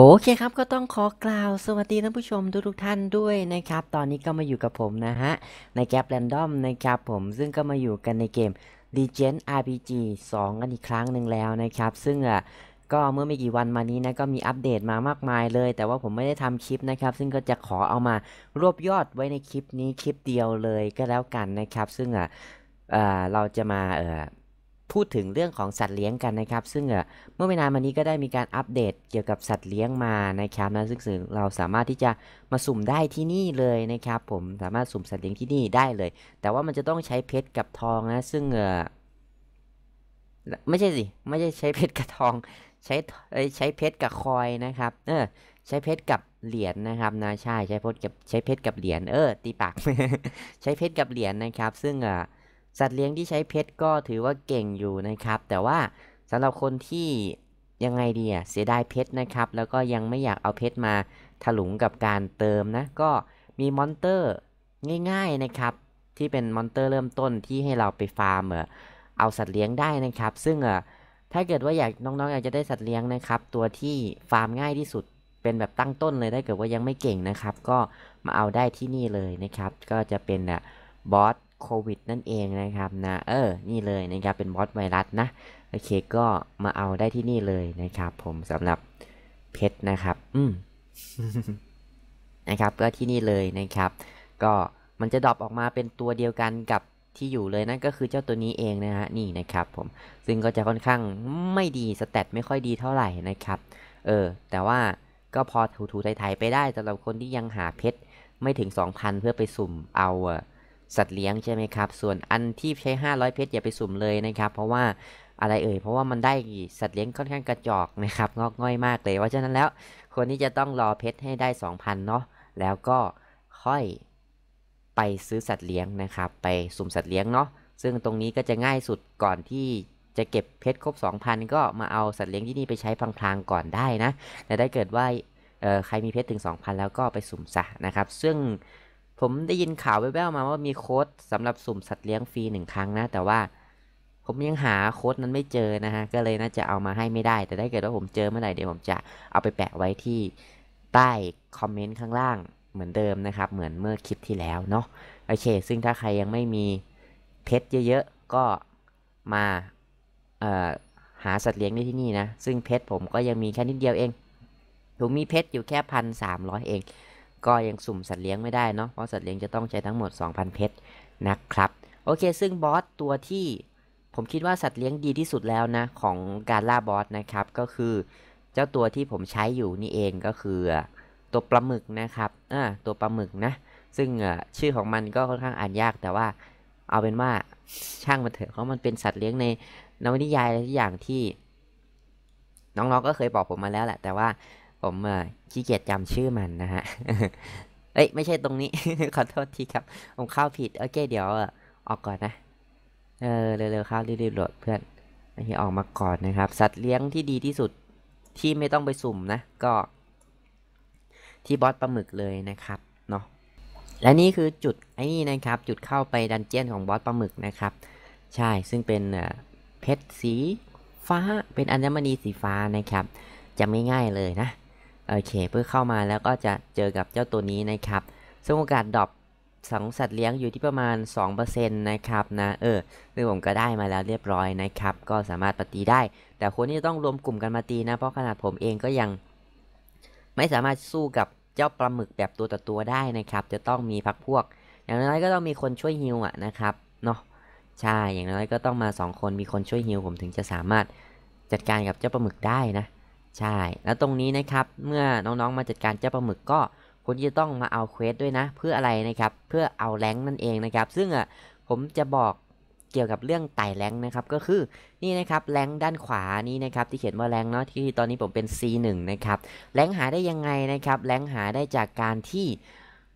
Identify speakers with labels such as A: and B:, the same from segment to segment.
A: โอเคครับก็ต้องขอกล่าวสวัสดีท่านผู้ชมทุกทุกท่านด้วยนะครับตอนนี้ก็มาอยู่กับผมนะฮะในแกลบแรนดอมนะครับผมซึ่งก็มาอยู่กันในเกม d e g e n t RPG 2กันอีกครั้งหนึ่งแล้วนะครับซึ่งอ่ะก็เมื่อไม่กี่วันมานี้นะก็มีอัปเดตมามากมายเลย แต่ว่าผมไม่ได้ทำคลิปนะครับซึ่งก็จะขอเอามารวบยอดไว้ในคลิปนี้คลิปเดียวเลยก็แล้วกันนะครับซึ่งอ่ะเราจะมาเอ่อพูดถึงเรื่องของสัตว์เลี้ยงกันนะครับ ซึ่งเมื่อไม่นานมานี้ก็ได้มีการอัปเดตเกี่ยวกับสัตว์เลี้ยงมานะครับนะซึ่งเราสามารถที่จะมาสุ่มได้ที่นี่เลยนะครับ ผมสามารถสุ่มสัตว์เลี้ยงที่นี่ได้เลย แต่ว่ามันจะต้องใช้เพชรกับทองนะซึ่งไม่ใช่สิไม่ใช่ใช้เพชรกับทอง ใช้ใช้เพชรกับคอยนะครับ เออใช้เพชรกับเหรียญนะครับนะใช่ใช้เพชรกับใช้เพชรกับเหรียญเออตีปากใช้เพชรกับเหรียญนะครับ ซึ่งอ่สัตว์เลี้ยงที่ใช้เพชรก็ถือว่าเก่งอยู่นะครับ แต่ว่าสำหรับคนที่ยังไงดีอ่ะเสียดายเพชรนะครับแล้วก็ยังไม่อยากเอาเพชรมาถลุงกับการเติมนะก็มีมอนเตอร์ง่าย ๆนะครับที่เป็นมอนเตอร์เริ่มต้นที่ให้เราไปฟาร์มเอาสัตว์เลี้ยงได้นะครับ ซึ่งอ่ะถ้าเกิดว่าอยากน้องๆอยากจะได้สัตว์เลี้ยงนะครับตัวที่ฟาร์มง่ายที่สุดเป็นแบบตั้งต้นเลยถ้าเกิดว่ายังไม่เก่งนะครับ ก็มาเอาได้ที่นี่เลยนะครับ ก็จะเป็นอ่ะบอสโควิดนั่นเองนะครับนะเออ นี่เลยนะครับเป็นบอสไวรัส นะโอเคก็มาเอาได้ที่นี่เลยนะครับ ผมสำหรับเพชรนะครับ อืมนะครับ ก็ที่นี่เลยนะครับ ก็มันจะดรอปออกมาเป็นตัวเดียวกันกับที่อยู่เลยนั่นก็คือเจ้าตัวนี้เองนะฮะนี่นะครับ ผมซึ่งก็จะค่อนข้างไม่ดีสเตตไม่ค่อยดีเท่าไหร่นะครับ เออ แต่ว่าก็พอถูๆไทยๆไปได้สำหรับคนที่ยังหาเพชรไม่ถึง 2,000เพื่อไปสุ่มเอาสัตว์เลี้ยงใช่ไหมครับ ส่วนอันที่ ใช้ 500 เพชรอย่าไปสุ่มเลยนะครับ เพราะว่าอะไรเอ่ย เพราะว่ามันได้สัตว์เลี้ยงค่อนข้างกระจอกนะครับงอกง่อยมากเลยว่าฉะนั้นแล้วคนนี้จะต้องรอเพชรให้ได้2,000เนาะ แล้วก็ค่อยไปซื้อสัตว์เลี้ยงนะครับ ไปสุ่มสัตว์เลี้ยงเนาะ ซึ่งตรงนี้ก็จะง่ายสุดก่อนที่จะเก็บเพชรครบ2,000ก็มาเอาสัตว์เลี้ยงที่นี่ไปใช้พลางๆก่อนได้นะแต่ได้เกิดว่าใครมีเพชรถึง2,000แล้วก็ไปสุ่มซะนะครับ ซึ่งผมได้ยินข่าวแว่วๆมาว่ามีโค้ดสำหรับสุ่มสัตว์เลี้ยงฟรีหนึ่งครั้งนะ แต่ว่าผมยังหาโค้ดนั้นไม่เจอนะฮะ ก็เลยน่าจะเอามาให้ไม่ได้ แต่ถ้าเกิดว่าผมเจอเมื่อไหร่เดี๋ยวผมจะเอาไปแปะไว้ที่ใต้คอมเมนต์ข้างล่างเหมือนเดิมนะครับ เหมือนเมื่อคลิปที่แล้วเนาะโอเค ซึ่งถ้าใครยังไม่มีเพชรเยอะๆก็มาหาสัตว์เลี้ยงได้ที่นี่นะซึ่งเพชรผมก็ยังมีแค่นิดเดียวเองผมมีเพชรอยู่แค่พันสามร้อยเองก็ยังสุ่มสัตว์เลี้ยงไม่ได้เนาะ เพราะสัตว์เลี้ยงจะต้องใช้ทั้งหมด 2,000 เพชรนะครับ โอเค ซึ่งบอสตัวที่ผมคิดว่าสัตว์เลี้ยงดีที่สุดแล้วนะ ของการล่าบอสนะครับ ก็คือ เจ้าตัวที่ผมใช้อยู่นี่เองก็คือ ตัวปลาหมึกนะครับ อ่า ตัวปลาหมึกนะ ซึ่งชื่อของมันก็ค่อนข้างอ่านยาก แต่ว่าเอาเป็นว่าช่างมันเถอะเพราะมันเป็นสัตว์เลี้ยงใน นวนิยายอะไรที่อย่างที่ น้องๆ ก็เคยบอกผมมาแล้วแหละ แต่ว่าผมขี้เกียจจำชื่อมันนะฮะ เอ้ย ไม่ใช่ตรงนี้ ขอโทษทีครับ ผมเข้าผิด โอเค เดี๋ยวออกก่อนนะ เออ เร็วๆเข้ารีบๆโหลดเพื่อนไม่ใช่ออกมาก่อนนะครับ สัตว์เลี้ยงที่ดีที่สุดที่ไม่ต้องไปสุ่มนะ ก็ ที่บอสปลาหมึกเลยนะครับเนาะ และนี่คือจุดไอ้นี่นะครับ จุดเข้าไปดันเจียนของบอสปลาหมึกนะครับ ใช่ ซึ่งเป็นเพชรสีฟ้า เป็นอัญมณีสีฟ้านะครับ จะไม่ง่ายเลยนะโอเคเพื่อเข้ามาแล้วก็จะเจอกับเจ้าตัวนี้นะครับ ซึ่งโอกาสดรอปสองสัตว์เลี้ยงอยู่ที่ประมาณ2%นะครับนะเออซึ่งผมก็ได้มาแล้วเรียบร้อยนะครับก็สามารถปฏิได้ แต่คนที่ต้องรวมกลุ่มกันมาตีนะเพราะขนาดผมเองก็ยัง ไม่สามารถสู้กับเจ้าปลาหมึกแบบตัวต่อตัวได้นะครับจะต้องมีพักพวก อย่างน้อยก็ต้องมีคนช่วยฮิวอ่ะนะครับเนาะใช่ อย่างน้อยก็ต้องมา 2 คนมีคนช่วยฮิวผมถึงจะสามารถจัดการกับเจ้าปลาหมึกได้นะใช่ แล้วตรงนี้นะครับ เมื่อน้องๆมาจัดการเจ้าปลาหมึกก็คุณจะต้องมาเอาเควสด้วยนะ เพื่ออะไรนะครับ เพื่อเอาแรงนั่นเองนะครับ ซึ่งอ่ะผมจะบอกเกี่ยวกับเรื่องไต่แรงนะครับ ก็คือนี่นะครับแรงด้านขวานี้นะครับที่เขียนว่าแรงเนาะ ที่ตอนนี้ผมเป็น C1 นะครับ แรงหาได้ยังไงนะครับ แรงหาได้จากการที่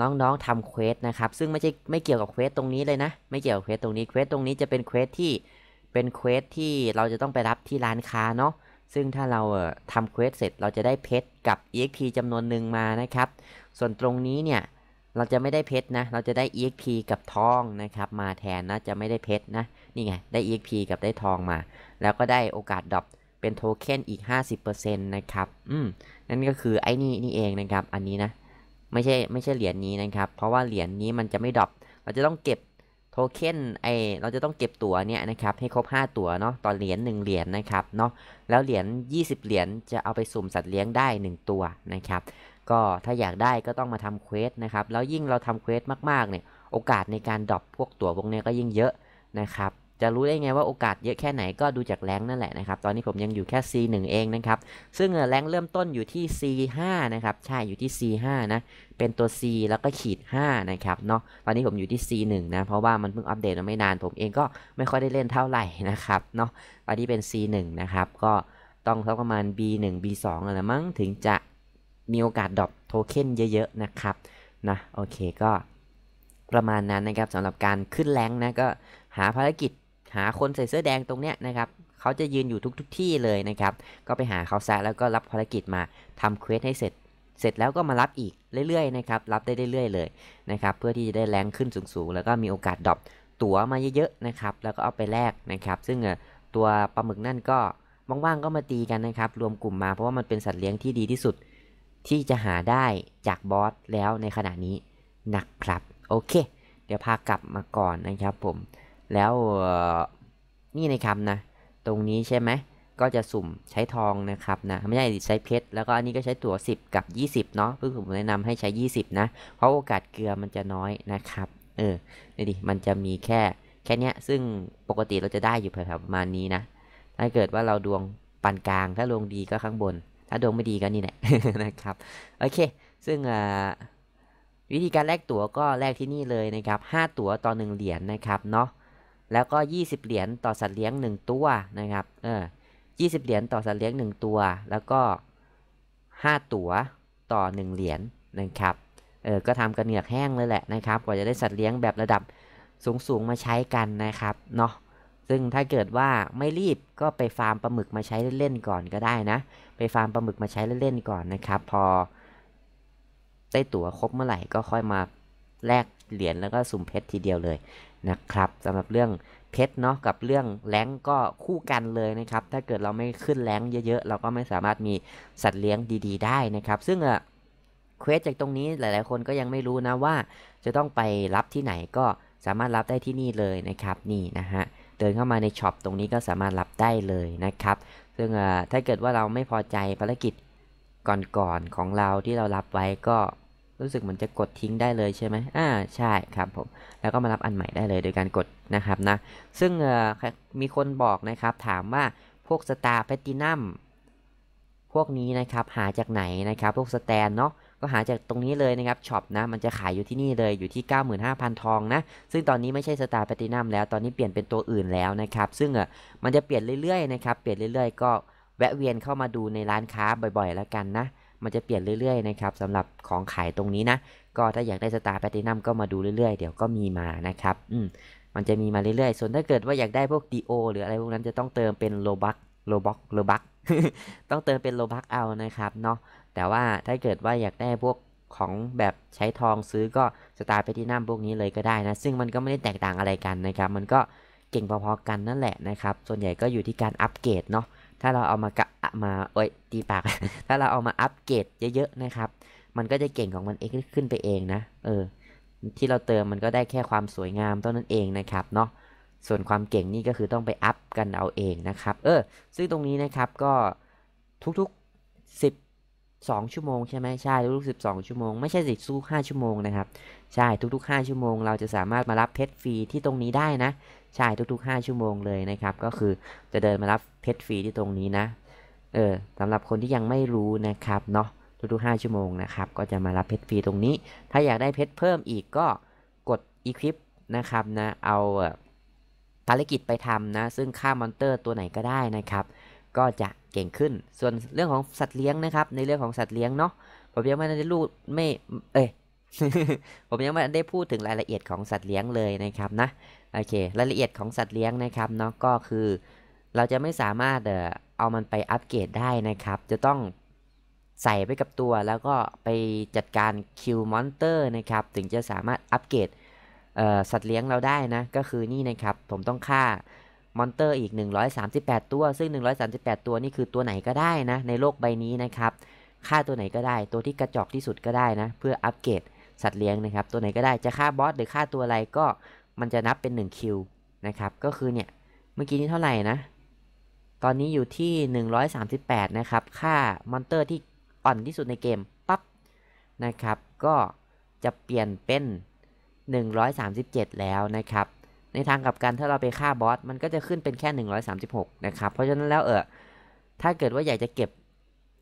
A: น้องๆทำเควสนะครับ ซึ่งไม่ใช่ไม่เกี่ยวกับเควสตรงนี้เลยนะ ไม่เกี่ยวกับเควสตรงนี้ เควสตรงนี้จะเป็นเควสที่เป็นเควสที่เราจะต้องไปรับที่ร้านค้าเนาะซึ่งถ้าเราทำเควสเสร็จเราจะได้เพชรกับ exp จำนวนหนึ่งมานะครับ ส่วนตรงนี้เนี่ย เราจะไม่ได้เพชรนะเราจะได้ exp กับทองนะครับมาแทนนะจะไม่ได้เพชรนะนี่ไงได้ exp กับได้ทองมา แล้วก็ได้โอกาสดรอปเป็นโทเค็นอีก50%นะครับ อืมนั่นก็คือไอ้นี่นี่เองนะครับอันนี้นะไม่ใช่ไม่ใช่เหรียญนี้นะครับ เพราะว่าเหรียญนี้มันจะไม่ดรอปเราจะต้องเก็บโทเค็นไอเราจะต้องเก็บตั๋วเนี่ยนะครับ ให้ครบ 5 ตั๋วเนาะต่อเหรียญ1เหรียญนะครับเนาะแล้วเหรียญ20 เหรียญจะเอาไปสุ่มสัตว์เลี้ยงได้ 1 ตัวนะครับ ก็ถ้าอยากได้ก็ต้องมาทำเควสนะครับแล้วยิ่งเราทำเควสมากๆเนี่ยโอกาสในการดรอปพวกตั๋วพวกนี้ก็ยิ่งเยอะนะครับจะรู้ได้ไง ว่าโอกาสเยอะแค่ไหนก็ดูจากแรงนั่นแหละนะครับ ตอนนี้ผมยังอยู่แค่ C1 เองนะครับ ซึ่งแรงเริ่มต้นอยู่ที่ C5 นะครับ ใช่ อยู่ที่ C5 นะ เป็นตัว C แล้วก็ขีด 5 นะครับเนาะ ตอนนี้ผมอยู่ที่ C1 นะ เพราะว่ามันเพิ่งอัปเดตมาไม่นาน ผมเองก็ไม่ค่อยได้เล่นเท่าไหร่นะครับเนาะ ตอนนี้เป็น C1 นะครับ ก็ต้องเท่าประมาณ B1 B2 อะไรมั้งถึงจะมีโอกาสดรอปโทเค็นเยอะๆนะครับนะ โอเคก็ประมาณนั้นนะครับสำหรับการขึ้นแรงนะก็หาภารกิจหาคนใส่เสื้อแดงตรงเนี้ยนะครับ เขาจะยืนอยู่ทุกุกที่เลยนะครับ ก็ไปหาเขาซะแล้วก็รับภารกิจมาทำเควสให้เสร็จ เสร็จแล้วก็มารับอีกเรื่อยๆนะครับ รับได้เรื่อยๆ เลยนะครับ เพื่อที่จะได้แรงขึ้นสูงๆ แล้วก็มีโอกาสดรอปตั๋วมาเยอะๆนะครับ แล้วก็เอาไปแลกนะครับ ซึ่งตัวปลาหมึกนั่นก็ว่างๆก็มาตีกันนะครับ รวมกลุ่มมาเพราะว่ามันเป็นสัตว์เลี้ยงที่ดีที่สุด ที่จะหาได้จากบอสแล้วในขณะนี้นะครับ โอเค เดี๋ยวพากลับมาก่อนนะครับผมแล้วนี่นะครับนะตรงนี้ใช่ไหมก็จะสุ่มใช้ทองนะครับนะ ไม่ใช่ใช้เพชรแล้วก็อันนี้ก็ใช้ตั๋ว 10 กับ 20เนาะเพื่อผมแนะนำให้ใช้ 20 นะ เพราะโอกาสเกลือมันจะน้อยนะครับ เออนี่ดิมันจะมีแค่แค่นี้ซึ่งปกติเราจะได้อยู่แถวๆประมาณนี้นะถ้าเกิดว่าเราดวงปานกลางถ้าดวงดีก็ข้างบน ถ้าดวงไม่ดีก็นี่แหละนะครับโอเค ซึ่งวิธีการแลกตั๋วก็แลกที่นี่เลยนะครับ 5 ตั๋วต่อ1เหรียญนนะครับเนาะแล้วก็ 20เหรียญต่อสัตว์เลี้ยง 1 ตัวนะครับ เออ20เหรียญต่อสัตว์เลี้ยง1 ตัว แล้วก็ 5 ตั๋วต่อ 1 เหรียญนะครับ เออ ก็ทำกันเหนือกแห้งเลยแหละนะครับ กว่าจะได้สัตว์เลี้ยงแบบระดับสูงๆมาใช้กันนะครับเนาะ ซึ่งถ้าเกิดว่าไม่รีบก็ไปฟาร์มปลาหมึกมาใช้เล่นๆก่อนก็ได้นะ ไปฟาร์มปลาหมึกมาใช้เล่นๆก่อนนะครับ พอได้ตั๋วครบเมื่อไหร่ก็ค่อยมาแลกเหรียญแล้วก็สุ่มเพชรทีเดียวเลยนะครับสำหรับเรื่องเพชรเนาะกับเรื่องแรงก็คู่กันเลยนะครับถ้าเกิดเราไม่ขึ้นแรงเยอะๆเราก็ไม่สามารถมีสัตว์เลี้ยงดีๆ ได้นะครับซึ่งอะเควสจากตรงนี้หลายๆ คนก็ยังไม่รู้นะว่า จะต้องไปรับที่ไหนก็สามารถรับได้ที่นี่เลยนะครับนี่นะฮะเดินเข้ามาในช็อปตรงนี้ก็สามารถรับได้เลยนะครับซึ่งถ้าเกิดว่าเราไม่พอใจภารกิจก่อนๆของเราที่เรารับไว้ก็รู้สึกเหมือนจะกดทิ้งได้เลยใช่ไหมอ่า ใช่ครับผม แล้วก็มารับอันใหม่ได้เลยโดยการกดนะครับ นะ ซึ่งมีคนบอกนะครับ ถามว่าพวกสตาร์แพตตินัมพวกนี้นะครับหาจากไหนนะครับ พวกสแตนเนาะ ก็หาจากตรงนี้เลยนะครับช็อปนะ มันจะขายอยู่ที่นี่เลยอยู่ที่ 95,000 ทองนะ ซึ่งตอนนี้ไม่ใช่สตาร์แพตตินัมแล้ว ตอนนี้เปลี่ยนเป็นตัวอื่นแล้วนะครับ ซึ่งอ่ะมันจะเปลี่ยนเรื่อยๆนะครับ เปลี่ยนเรื่อยๆ ก็แวะเวียนเข้ามาดูในร้านค้าบ่อยๆแล้วกันนะมันจะเปลี่ยนเรื่อยๆนะครับสำหรับของขายตรงนี้นะ ก็ถ้าอยากได้สตาร์แพตินัมก็มาดูเรื่อยๆ เดี๋ยวก็มีมานะครับอืมมันจะมีมาเรื่อยๆ ส่วนถ้าเกิดว่าอยากได้พวกดีโอหรืออะไรพวกนั้นจะต้องเติมเป็นโลบักโลบักโลบักต้องเติมเป็นโลบักเอานะครับเนาะแต่ว่าถ้าเกิดว่าอยากได้พวกของแบบใช้ทองซื้อก็สตาร์แพตินัมพวกนี้เลยก็ได้นะ ซึ่งมันก็ไม่ได้แตกต่างอะไรกันนะครับมันก็เก่งพอๆกันนั่นแหละนะครับส่วนใหญ่ก็อยู่ที่การอัปเกรดเนาะถ้าเราเอามากะมาเอ้ยตีปาก ถ้าเราเอามาอัปเกรดเยอะๆนะครับ มันก็จะเก่งของมันเองขึ้นไปเองนะ เออ ที่เราเติมมันก็ได้แค่ความสวยงามเท่านั้นเองนะครับเนาะ ส่วนความเก่งนี่ก็คือต้องไปอัพกันเอาเองนะครับ เออ ซึ่งตรงนี้นะครับก็ทุกๆ10อ2ชั่วโมงใช่ไหมใช่ทุกๆ12 ชั่วโมงไม่ใช่สิทห้5ชั่วโมงนะครับใช่ทุก ๆ 5 ชั่วโมง เราจะสามารถมารับเพชรฟรีที่ตรงนี้ได้นะ ใช่ทุกๆ 5 ชั่วโมงเลยนะครับก็คือจะเดินมารับเพชรฟรีที่ตรงนี้นะเออสำหรับคนที่ยังไม่รู้นะครับเนาะทุกๆ5 ชั่วโมงนะครับก็จะมารับเพชรฟรีตรงนี้ ถ้าอยากได้เพชรเพิ่มอีกก็กดอีคลิปนะครับนะเอาภารกิจไปทำนะซึ่งค่ามอนเตอร์ตัวไหนก็ได้นะครับ ก็จะก่งขึ้นส่วนเรื่องของสัตว์เลี้ยงนะครับในเรื่องของสัตว์เลี้ยงเนาะผมยังไม่ได้รู้ไม่เอ้ยผมยังไม่ได้พูดถึงรายละเอียดของสัตว์เลี้ยงเลยนะครับนะโอเครายละเอียดของสัตว์เลี้ยงนะครับเนาะก็คือเราจะไม่สามารถเอามันไปอัปเกรดได้นะครับ จะต้องใส่ไปกับตัว แล้วก็ไปจัดการคิวมอนเตอร์นะครับ ถึงจะสามารถอัปเกรดสัตว์เลี้ยงเราได้นะก็คือนี่นะครับผมต้องฆ่ามอนเตอร์อีก138 ตัว ซึ่ง 138 ตัวนี่คือตัวไหนก็ได้นะ ในโลกใบนี้นะครับฆ่าตัวไหนก็ได้ ตัวที่กระจอกที่สุดก็ได้นะ เพื่ออัปเกรดสัตว์เลี้ยงนะครับ ตัวไหนก็ได้ จะฆ่าบอสหรือฆ่าตัวอะไรก็มันจะนับเป็น1คิวนะครับ ก็คือเนี่ย เมื่อกี้นี้เท่าไหร่นะ ตอนนี้อยู่ที่ 138 นะครับฆ่ามอนเตอร์ที่อ่อนที่สุดในเกมปั๊บนะครับ ก็จะเปลี่ยนเป็น 137 แล้วนะครับในทางกลับกันถ้าเราไปฆ่าบอสมันก็จะขึ้นเป็นแค่ 136 นะครับ เพราะฉะนั้นแล้วเออถ้าเกิดว่าอยากจะเก็บ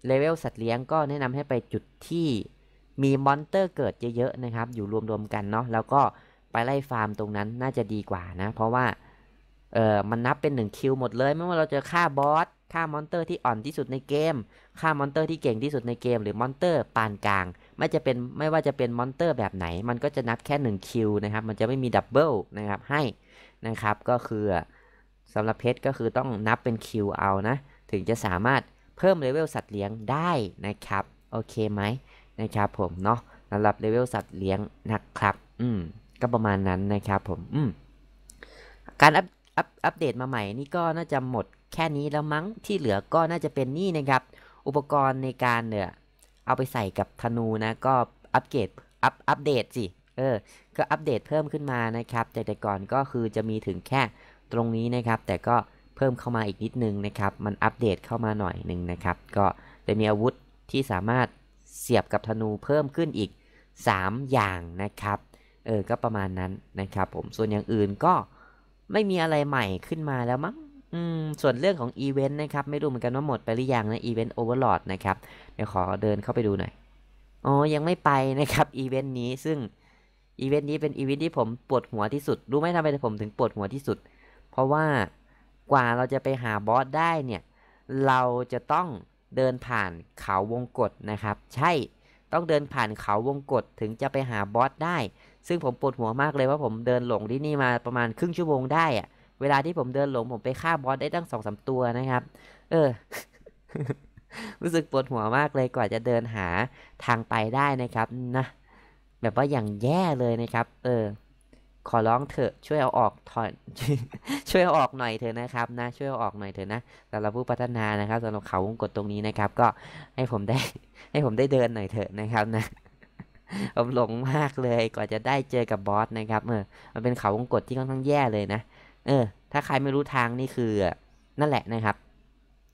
A: เลเวลสัตว์เลี้ยงก็แนะนำให้ไปจุดที่มีมอนเตอร์เกิดเยอะๆนะครับ อยู่รวมๆกันเนาะแล้วก็ไปไล่ฟาร์มตรงนั้นน่าจะดีกว่านะ เพราะว่า เออมันนับเป็น1คิวหมดเลย ไม่ว่าเราจะฆ่าบอสฆ่ามอนเตอร์ที่อ่อนที่สุดในเกมฆ่ามอนเตอร์ที่เก่งที่สุดในเกมหรือมอนเตอร์ปานกลางไม่จะเป็นไม่ว่าจะเป็นมอนเตอร์แบบไหน มันก็จะนับแค่ 1 คิวนะครับ มันจะไม่มีดับเบิลนะครับให้นะครับก็คือสำหรับเพชรก็คือต้องนับเป็นคิวเอานะ ถึงจะสามารถเพิ่มเลเวลสัตว์เลี้ยงได้นะครับโอเคไหมนะครับ ผมเนาะสำหรับเลเวลสัตว์เลี้ยงนะครับ อืมก็ประมาณนั้นนะครับผมอืมการอัปอัปอัปเดตมาใหม่นี่ก็น่าจะหมดแค่นี้แล้วมั้งที่เหลือก็น่าจะเป็นนี่นะครับ อุปกรณ์ในการเนี่ยเอาไปใส่กับธนูนะก็อัปเกรดอัปอัปเดตสิเออก็อัปเดตเพิ่มขึ้นมานะครับ แต่แต่ก่อนก็คือจะมีถึงแค่ตรงนี้นะครับ แต่ก็เพิ่มเข้ามาอีกนิดนึงนะครับ มันอัปเดตเข้ามาหน่อยหนึ่งนะครับ ก็จะมีอาวุธที่สามารถเสียบกับธนูเพิ่มขึ้นอีก 3 อย่างนะครับเออก็ประมาณนั้นนะครับ ผมส่วนอย่างอื่นก็ไม่มีอะไรใหม่ขึ้นมาแล้วมั้งอืม ส่วนเรื่องของอีเวนต์นะครับไม่รู้เหมือนกันว่าหมดไปหรือยังนะอีเวนต์โอเวอร์ลอดนะครับเดี๋ยวขอเดินเข้าไปดูหน่อยอ๋อยังไม่ไปนะครับอีเวนต์นี้ซึ่งอีเวนต์นี้เป็นอีเวนต์ที่ผมปวดหัวที่สุดรู้ไหมทำไมผมถึงปวดหัวที่สุด เพราะว่ากว่าเราจะไปหาบอส ได้เนี่ย เราจะต้องเดินผ่านเขาวงกฏนะครับใช่ต้องเดินผ่านเขาวงกฏถึงจะไปหาบอสได้ ซึ่งผมปวดหัวมากเลยว่าผมเดินหลงที่นี่มาประมาณครึ่งชั่วโมงได้อะเวลาที่ผมเดินหลง ผมไปฆ่าบอสได้ตั้งสองสาตัวนะครับ เออ รู้สึกปวดหัวมากเลยกว่าจะเดินหาทางไปได้นะครับ นะ แบบว่าอย่างแย่เลยนะครับ เออ ขอร้องเถอะช่วยเอาออกถอนช่วยเอาออกหน่อยเถอะนะครับนะช่วยเอาออกหน่อยเถอะนะสำหรับผู้พัฒนานะครับสำหรับเขาวงกดตรงนี้นะครับ ก็ให้ผมได้ ให้ผมได้เดินหน่อยเถอะนะครับนะ ผมหลงมากเลยกว่าจะได้เจอกับบอสนะครับเออมันเป็นเขาวงกดที่ค่อนข้างแย่เลยนะเออ ถ้าใครไม่รู้ทางนี่คือนั่นแหละนะครับ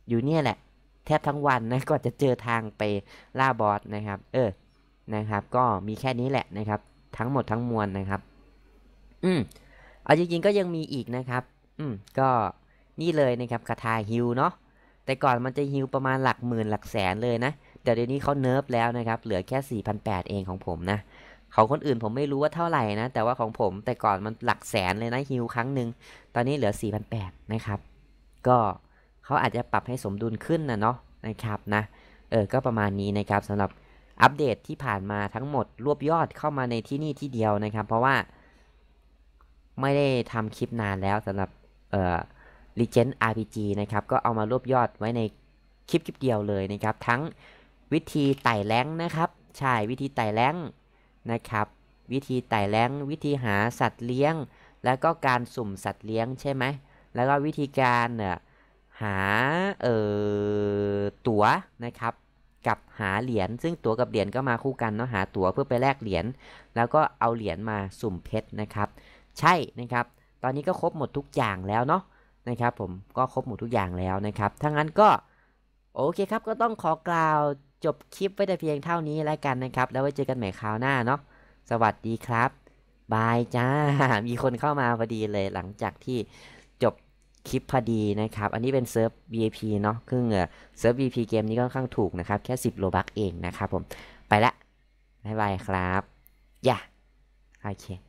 A: อยู่เนี่ยแหละ แทบทั้งวันนะก็จะเจอทางไปล่าบอสนะครับเออนะครับก็มีแค่นี้แหละนะครับทั้งหมดทั้งมวลนะครับ อืมเอาจริงๆก็ยังมีอีกนะครับอืมก็นี่เลยนะครับคาถาฮิวเนาะแต่ก่อนมันจะฮิวประมาณหลักหมื่นหลักแสนเลยนะแต่เดี๋ยวนี้เขาเนิร์ฟแล้วนะครับ เหลือแค่ 4,800 เองของผมนะของคนอื่นผมไม่รู้ว่าเท่าไหร่นะ แต่ว่าของผมแต่ก่อนมันหลักแสนเลยนะฮิวครั้งหนึ่งตอนนี้เหลือ4่0ันะครับ ก็เขาอาจจะปรับให้สมดุลขึ้นนะเนาะนะครับนะ เออก็ประมาณนี้นะครับสำหรับอัปเดตที่ผ่านมาทั้งหมด รวบยอดเข้ามาในที่นี่ที่เดียวนะครับ เพราะว่าไม่ได้ทำคลิปนานแล้วสำหรับเอ่อ Legend RPG นะครับก็เอามารวบยอดไว้ในคลิปคลิปเดียวเลยนะครับทั้งวิธีไต่แรงนะครับใช่วิธีไต่แรงนะครับวิธีไต่แรง วิธีหาสัตว์เลี้ยง แล้วก็การสุ่มสัตว์เลี้ยงใช่ไหม แล้วก็วิธีการเนี่ยหาเอ่อตั๋วนะครับกับหาเหรียญซึ่งตั๋วกับเหรียญก็มาคู่กันเนาะหาตั๋วเพื่อไปแลกเหรียญแล้วก็เอาเหรียญมาสุ่มเพชรนะครับ ใช่นะครับ ตอนนี้ก็ครบหมดทุกอย่างแล้วเนาะนะครับผมก็ครบหมดทุกอย่างแล้วนะครับถ้างั้นก็โอเคครับ ก็ต้องขอกล่าวจบคลิปไว้แต่เพียงเท่านี้แล้วกันนะครับ แล้วไว้เจอกันใหม่คราวหน้าเนาะสวัสดีครับ บายจ้า มีคนเข้ามาพอดีเลยหลังจากที่จบคลิปพอดีนะครับ อันนี้เป็นเซิร์ฟ VIP เนาะครึ่งเซิร์ฟ VIP เกมนี้ก็ค่อนข้างถูกนะครับ แค่ 10 โลบักเองนะครับผมไปละบายบายครับ อย่าโอเค